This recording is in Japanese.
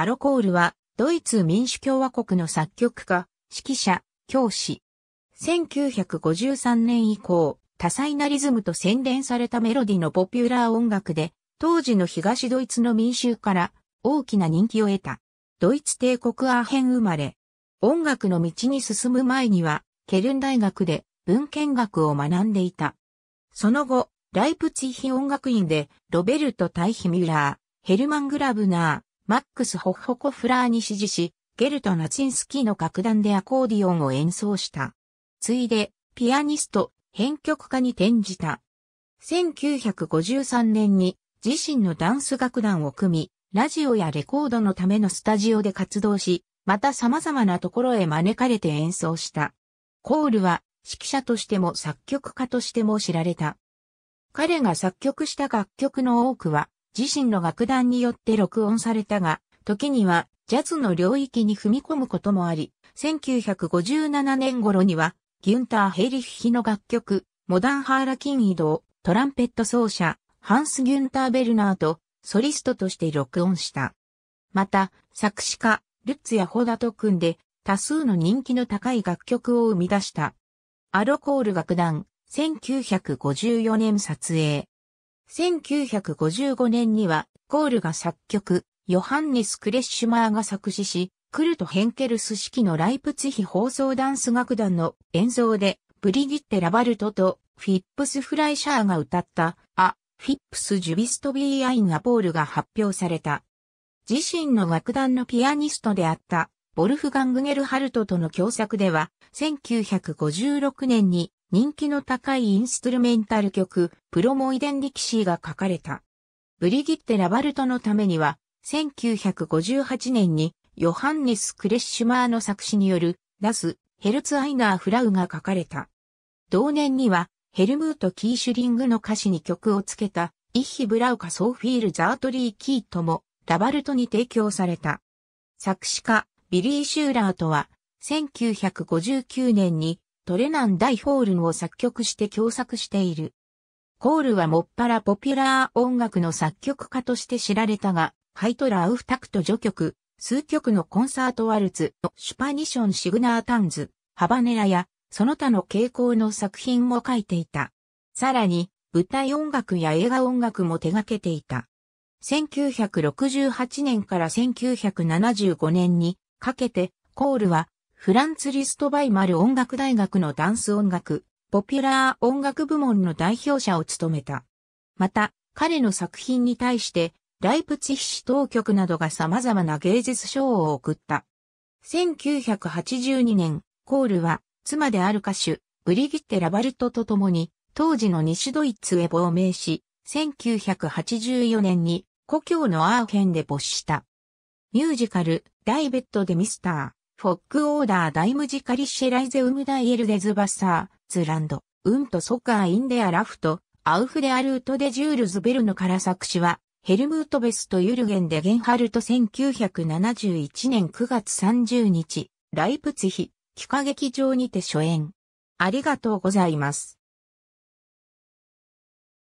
アロコールは、ドイツ民主共和国の作曲家、指揮者、教師。1953年以降、多彩なリズムと洗練されたメロディのポピュラー音楽で、当時の東ドイツの民衆から大きな人気を得た。ドイツ帝国アーヘン生まれ。音楽の道に進む前には、ケルン大学で文献学を学んでいた。その後、ライプツィヒ音楽院で、ロベルト・タイヒミュラー、ヘルマン・グラブナマックス・ホッホコフラーに指示し、ゲルト・ナチンスキーの楽団でアコーディオンを演奏した。ついで、ピアニスト、編曲家に転じた。1953年に自身のダンス楽団を組み、ラジオやレコードのためのスタジオで活動し、また様々なところへ招かれて演奏した。コールは指揮者としても作曲家としても知られた。彼が作曲した楽曲の多くは自身の楽団によって録音されたが、時にはジャズの領域に踏み込むこともあり、1957年頃には、ギュンター・ヘリフヒの楽曲、モダンハーラキン移動、トランペット奏者、ハンス・ギュンター・ベルナーと、ソリストとして録音した。また、作詞家、ルッツやホダと組んで、多数の人気の高い楽曲を生み出した。アロコール楽団、1954年撮影。1955年には、コールが作曲、ヨハンネス・クレッシュマーが作詞し、クルト・ヘンケルス式のライプツヒ放送ダンス楽団の演奏で、ブリギッテ・ラバルトとフィップス・フライシャーが歌った、ア・フィップス・ジュビスト・ビー・アイン・アポールが発表された。自身の楽団のピアニストであった、ボルフガング・ゲルハルトとの共作では、1956年に人気の高いインストゥルメンタル曲、プロモイデンリキシーが書かれた。ブリギッテ・ラバルトのためには、1958年にヨハンネス・クレッシュマーの作詞による、ラス・ヘルツアイナー・フラウが書かれた。同年には、ヘルムート・キーシュリングの歌詞に曲をつけた、イッヒ・ブラウカ・ソーフィール・ザートリー・キートも、ラバルトに提供された。作詞家、ビリー・シューラーとは、1959年にトレナン大ホールンを作曲して共作している。コールはもっぱらポピュラー音楽の作曲家として知られたが、ハイトラーウフタクト序曲、数曲のコンサートワルツ、シュパニションシグナータンズ、ハバネラや、その他の傾向の作品も書いていた。さらに、舞台音楽や映画音楽も手掛けていた。1968年から1975年にかけて、コールはフランツ・リスト・バイマル音楽大学のダンス音楽、ポピュラー音楽部門の代表者を務めた。また、彼の作品に対して、ライプツィヒ市当局などが様々な芸術賞を贈った。1982年、コールは、妻である歌手、ブリギッテ・ラバルトと共に、当時の西ドイツへ亡命し、1984年に故郷のアーヘンで没した。ミュージカル、ダイベットでミスター、フォックオーダーダイムジカリシェライゼウムダイエルデズバサー、ズランド、ウントソカーインデアラフト、アウフデアルートデジュールズ・ベルノから作詞は、ヘルムートベスとユルゲンでゲンハルト1971年9月30日、ライプツヒ、幾何劇場にて初演。ありがとうございます。